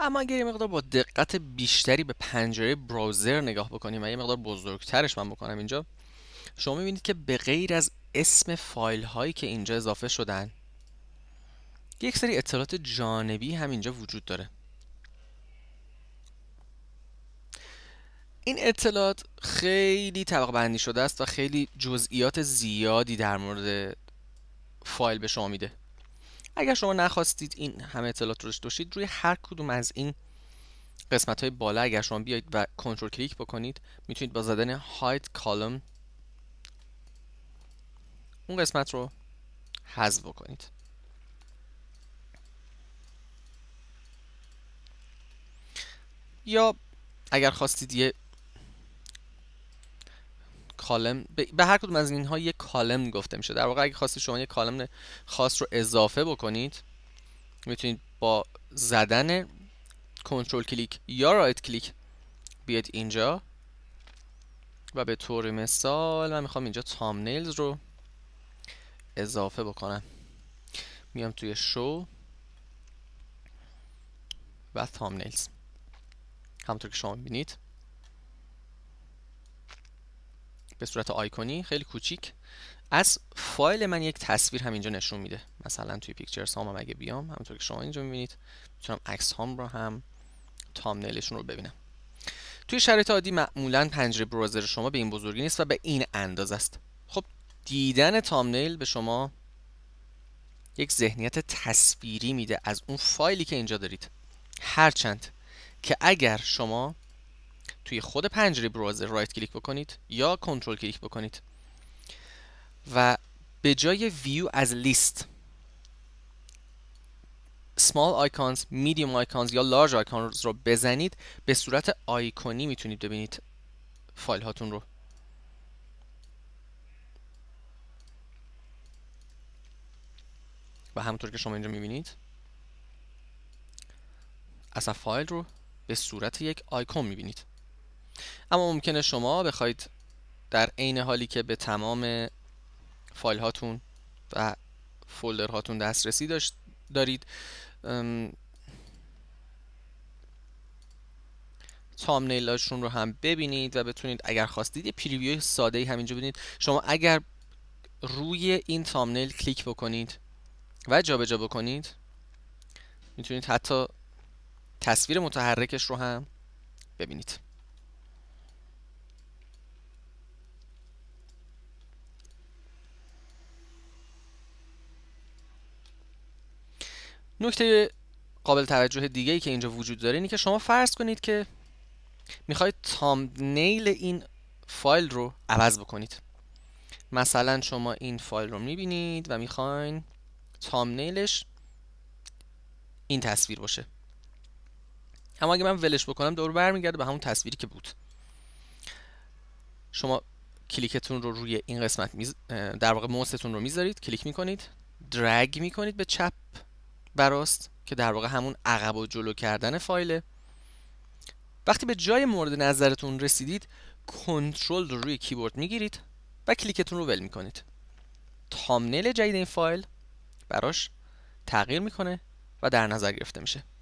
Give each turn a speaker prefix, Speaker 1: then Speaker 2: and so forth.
Speaker 1: اما اگر یه مقدار با دقت بیشتری به پنجره براوزر نگاه بکنیم و یه مقدار بزرگترش من بکنم اینجا شما میبینید که به غیر از اسم فایل هایی که اینجا اضافه شدن یک سری اطلاعات جانبی هم اینجا وجود داره این اطلاعات خیلی طبق بندی شده است و خیلی جزئیات زیادی در مورد فایل به شما میده اگر شما نخواستید این همه اطلاعات رو داشتید روی هر کدوم از این قسمت های بالا اگر شما بیایید و کنترل کلیک بکنید میتونید با زدن هاید کالم اون قسمت رو حذف بکنید یا اگر خواستید یه کالم به هر کدوم از اینها یک کالم گفته میشه در واقع اگه خواستید شما یک کالم خاص رو اضافه بکنید میتونید با زدن کنترل کلیک یا رایت کلیک بیاد اینجا و به طور مثال من میخوام اینجا تامنیلز رو اضافه بکنم میام توی شو و تامنیلز همونطور که شما میبینید به صورت آیکونی خیلی کوچیک از فایل من یک تصویر هم اینجا نشون میده مثلا توی پیکچرز هام هم اگه بیام همونطور که شما اینجا میبینید میتونم عکس هام رو هم تامنیلشون رو ببینم توی شرایط عادی معمولا پنجره بروزر شما به این بزرگی نیست و به این اندازه است خب دیدن تامنیل به شما یک ذهنیت تصویری میده از اون فایلی که اینجا دارید هرچند که اگر شما توی خود پنجره براوزر رایت کلیک بکنید یا کنترل کلیک بکنید و به جای ویو از لیست small icons, medium icons یا large icons رو بزنید به صورت آیکونی میتونید ببینید فایل هاتون رو و همطور که شما اینجا میبینید اصلا فایل رو به صورت یک آیکون میبینید اما ممکنه شما بخواید در عین حالی که به تمام فایل هاتون و فولدر هاتون دسترسی داشت دارید هاشون رو هم ببینید و بتونید اگر خواستید یه پریویو ساده ای همینجا ببینید شما اگر روی این تامنیل کلیک بکنید و جابجا جا بکنید میتونید حتی تصویر متحرکش رو هم ببینید نکته قابل توجه دیگه ای که اینجا وجود داره اینه که شما فرض کنید که میخواید نیل این فایل رو عوض بکنید مثلا شما این فایل رو میبینید و میخواین نیلش این تصویر باشه اما اگه من ولش بکنم دور برمیگرده به همون تصویری که بود شما کلیکتون رو روی این قسمت در واقع موستون رو میذارید کلیک میکنید درگ میکنید به چپ براست که در واقع همون عقب و جلو کردن فایله وقتی به جای مورد نظرتون رسیدید کنترل رو روی کیبورد میگیرید و کلیکتون رو ول میکنید تامنیل جدید این فایل براش تغییر میکنه و در نظر گرفته میشه